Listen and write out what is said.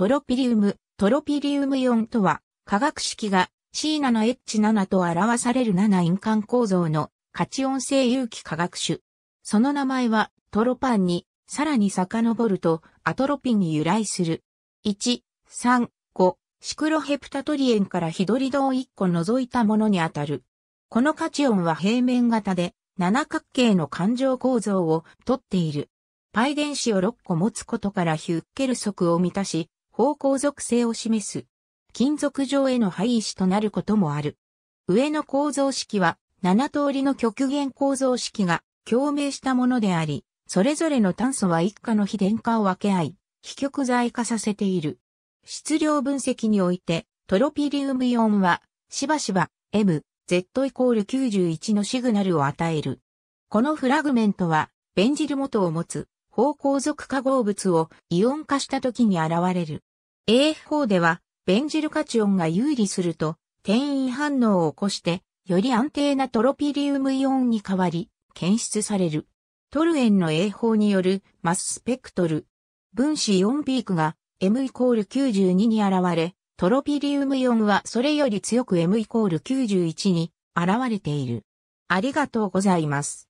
トロピリウム、トロピリウムイオンとは、化学式が C7H7 と表される7印環構造のカチオン性有機化学種。その名前はトロパンにさらに遡るとアトロピンに由来する。1、3、5、シクロヘプタトリエンからヒドリドを1個除いたものにあたる。このカチオンは平面型で七角形の環状構造をとっている。パイ電子を6個持つことからヒュッケル則を満たし、方向属性を示す、金属上への配石となることもある。上の構造式は、7通りの極限構造式が共鳴したものであり、それぞれの炭素は一家の非電化を分け合い、非極材化させている。質量分析において、トロピリウムイオンは、しばしば、M、Z イコール91のシグナルを与える。このフラグメントは、ベンジル元を持つ、方向属化合物をイオン化した時に現れる。AF4 では、ベンジルカチオンが有利すると、転移反応を起こして、より安定なトロピリウムイオンに変わり、検出される。トルエンの A4 によるマススペクトル。分子4ピークが M イコール92に現れ、トロピリウムイオンはそれより強く M イコール91に現れている。ありがとうございます。